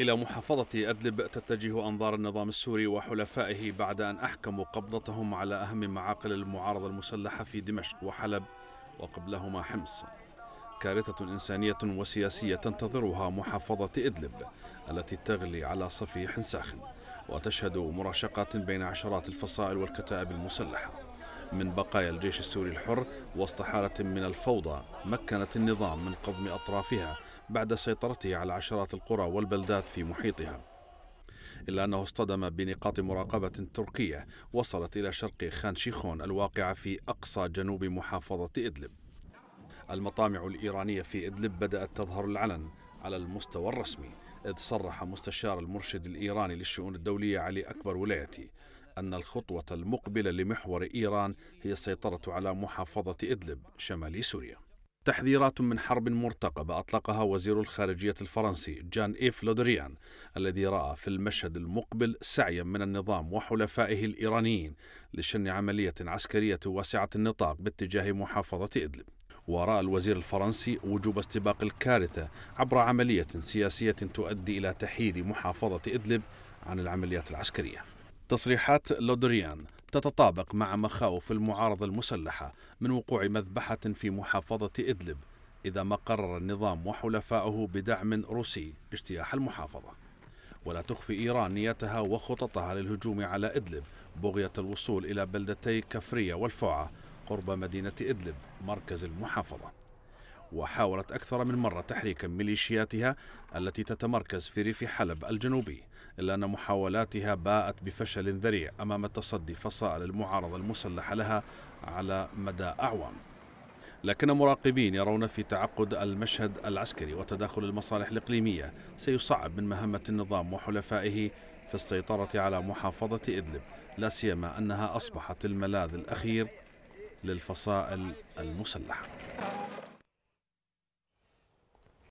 إلى محافظة أدلب تتجه أنظار النظام السوري وحلفائه بعد أن أحكموا قبضتهم على أهم معاقل المعارضة المسلحة في دمشق وحلب وقبلهما حمص كارثة إنسانية وسياسية تنتظرها محافظة إدلب التي تغلي على صفيح ساخن وتشهد مراشقات بين عشرات الفصائل والكتائب المسلحة من بقايا الجيش السوري الحر وسط حالة من الفوضى مكنت النظام من قضم أطرافها بعد سيطرته على عشرات القرى والبلدات في محيطها إلا أنه اصطدم بنقاط مراقبة تركية وصلت إلى شرق خان شيخون الواقعة في أقصى جنوب محافظة إدلب المطامع الإيرانية في إدلب بدأت تظهر العلن على المستوى الرسمي إذ صرح مستشار المرشد الإيراني للشؤون الدولية علي أكبر ولايتي أن الخطوة المقبلة لمحور إيران هي السيطرة على محافظة إدلب شمال سوريا تحذيرات من حرب مرتقبة أطلقها وزير الخارجية الفرنسي جان إيف لودريان الذي رأى في المشهد المقبل سعيا من النظام وحلفائه الإيرانيين لشن عملية عسكرية واسعة النطاق باتجاه محافظة إدلب ورأى الوزير الفرنسي وجوب استباق الكارثة عبر عملية سياسية تؤدي إلى تحييد محافظة إدلب عن العمليات العسكرية تصريحات لودريان تتطابق مع مخاوف المعارضة المسلحة من وقوع مذبحة في محافظة إدلب إذا ما قرر النظام وحلفائه بدعم روسي اجتياح المحافظة ولا تخفي إيران نيتها وخططها للهجوم على إدلب بغية الوصول إلى بلدتي كفرية والفوعة قرب مدينة إدلب مركز المحافظة وحاولت أكثر من مرة تحريك ميليشياتها التي تتمركز في ريف حلب الجنوبي إلا أن محاولاتها باءت بفشل ذريع أمام تصدي فصائل المعارضة المسلحة لها على مدى أعوام لكن مراقبين يرون في تعقد المشهد العسكري وتداخل المصالح الإقليمية سيصعب من مهمة النظام وحلفائه في السيطرة على محافظة إدلب لا سيما أنها أصبحت الملاذ الأخير للفصائل المسلحة